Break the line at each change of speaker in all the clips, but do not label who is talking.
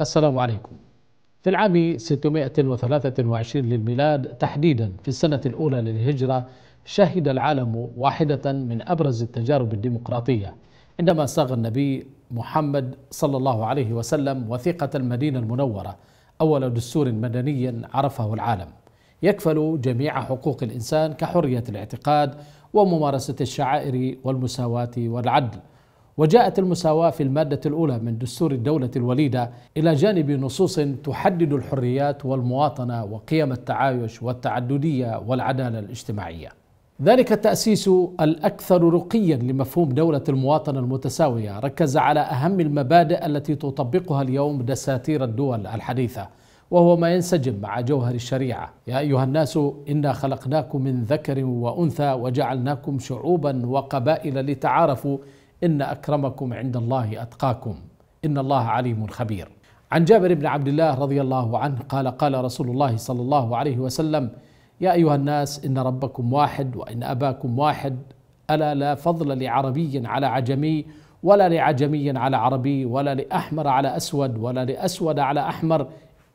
السلام عليكم في العام 623 للميلاد تحديدا في السنة الأولى للهجرة شهد العالم واحدة من أبرز التجارب الديمقراطية عندما صاغ النبي محمد صلى الله عليه وسلم وثيقة المدينة المنورة أول دستور مدني عرفه العالم يكفل جميع حقوق الإنسان كحرية الاعتقاد وممارسة الشعائر والمساواة والعدل وجاءت المساواة في المادة الأولى من دستور الدولة الوليدة إلى جانب نصوص تحدد الحريات والمواطنة وقيم التعايش والتعددية والعدالة الاجتماعية. ذلك التأسيس الأكثر رقيا لمفهوم دولة المواطنة المتساوية ركز على أهم المبادئ التي تطبقها اليوم دساتير الدول الحديثة وهو ما ينسجم مع جوهر الشريعة يا أيها الناس إنا خلقناكم من ذكر وأنثى وجعلناكم شعوبا وقبائل لتعارفوا إن أكرمكم عند الله أتقاكم إن الله عليم خبير عن جابر بن عبد الله رضي الله عنه قال قال رسول الله صلى الله عليه وسلم يا أيها الناس إن ربكم واحد وإن أباكم واحد ألا لا فضل لعربي على عجمي ولا لعجمي على عربي ولا لأحمر على أسود ولا لأسود على أحمر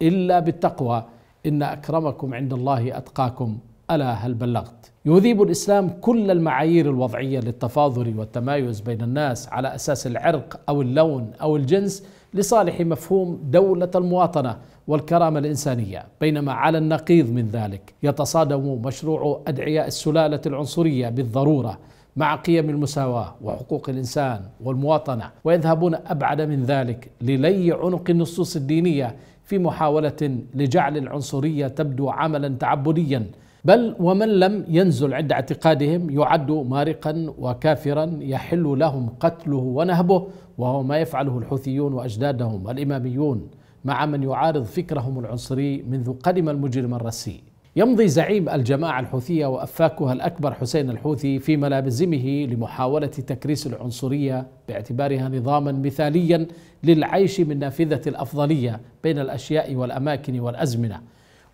إلا بالتقوى إن أكرمكم عند الله أتقاكم ألا هل بلغت؟ يذيب الإسلام كل المعايير الوضعية للتفاضل والتمايز بين الناس على أساس العرق أو اللون أو الجنس لصالح مفهوم دولة المواطنة والكرامة الإنسانية بينما على النقيض من ذلك يتصادم مشروع أدعياء السلالة العنصرية بالضرورة مع قيم المساواة وحقوق الإنسان والمواطنة ويذهبون أبعد من ذلك للي عنق النصوص الدينية في محاولة لجعل العنصرية تبدو عملا تعبديا بل ومن لم ينزل عند اعتقادهم يعد مارقا وكافرا يحل لهم قتله ونهبه وهو ما يفعله الحوثيون واجدادهم الاماميون مع من يعارض فكرهم العنصري منذ قدم المجرم الرسي. يمضي زعيم الجماعه الحوثيه وافاكها الاكبر حسين الحوثي في ملابزمه لمحاوله تكريس العنصريه باعتبارها نظاما مثاليا للعيش من نافذه الافضليه بين الاشياء والاماكن والازمنه.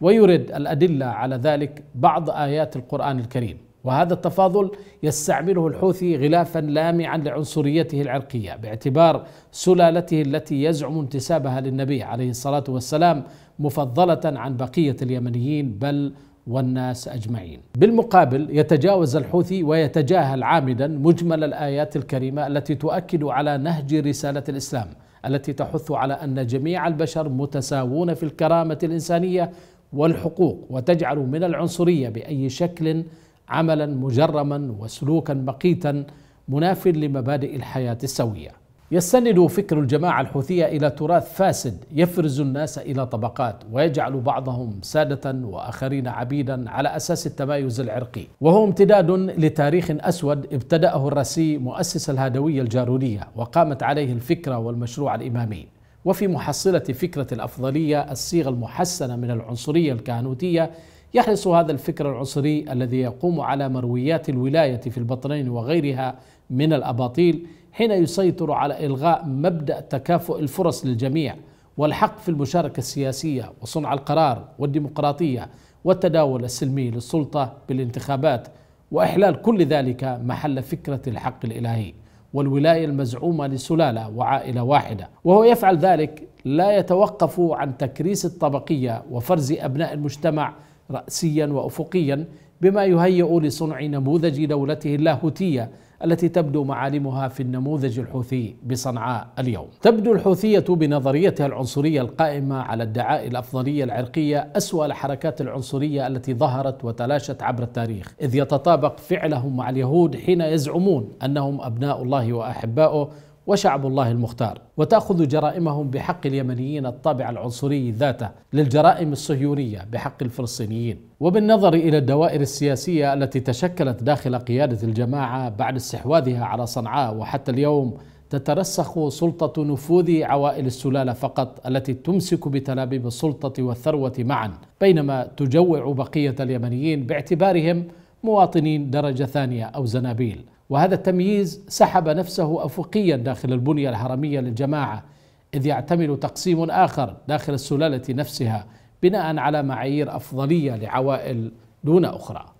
ويرد الادله على ذلك بعض ايات القران الكريم وهذا التفاضل يستعمله الحوثي غلافا لامعا لعنصريته العرقيه باعتبار سلالته التي يزعم انتسابها للنبي عليه الصلاه والسلام مفضله عن بقيه اليمنيين بل والناس اجمعين. بالمقابل يتجاوز الحوثي ويتجاهل عامدا مجمل الايات الكريمه التي تؤكد على نهج رساله الاسلام التي تحث على ان جميع البشر متساوون في الكرامه الانسانيه والحقوق وتجعل من العنصريه باي شكل عملا مجرما وسلوكا مقيتا مناف لمبادئ الحياه السويه. يستند فكر الجماعه الحوثيه الى تراث فاسد يفرز الناس الى طبقات ويجعل بعضهم ساده واخرين عبيدا على اساس التمايز العرقي، وهو امتداد لتاريخ اسود ابتداه الرسي مؤسس الهادويه الجارونيه وقامت عليه الفكره والمشروع الامامي. وفي محصلة فكرة الأفضلية الصيغة المحسنة من العنصرية الكهنوتية يحرص هذا الفكر العنصري الذي يقوم على مرويات الولاية في البطنين وغيرها من الأباطيل حين يسيطر على إلغاء مبدأ تكافؤ الفرص للجميع والحق في المشاركة السياسية وصنع القرار والديمقراطية والتداول السلمي للسلطة بالانتخابات وإحلال كل ذلك محل فكرة الحق الإلهي والولايه المزعومه لسلاله وعائله واحده وهو يفعل ذلك لا يتوقف عن تكريس الطبقيه وفرز ابناء المجتمع راسيا وافقيا بما يهيئ لصنع نموذج دولته اللاهوتيه التي تبدو معالمها في النموذج الحوثي بصنعاء اليوم. تبدو الحوثيه بنظريتها العنصريه القائمه على ادعاء الافضليه العرقيه اسوا الحركات العنصريه التي ظهرت وتلاشت عبر التاريخ، اذ يتطابق فعلهم مع اليهود حين يزعمون انهم ابناء الله واحباؤه وشعب الله المختار وتأخذ جرائمهم بحق اليمنيين الطابع العنصري ذاته للجرائم الصهيونية بحق الفلسطينيين وبالنظر إلى الدوائر السياسية التي تشكلت داخل قيادة الجماعة بعد استحواذها على صنعاء وحتى اليوم تترسخ سلطة نفوذ عوائل السلالة فقط التي تمسك بتلابيب السلطة والثروة معا بينما تجوع بقية اليمنيين باعتبارهم مواطنين درجة ثانية أو زنابيل وهذا التمييز سحب نفسه افقيا داخل البنيه الهرميه للجماعه اذ يعتمد تقسيم اخر داخل السلاله نفسها بناء على معايير افضليه لعوائل دون اخرى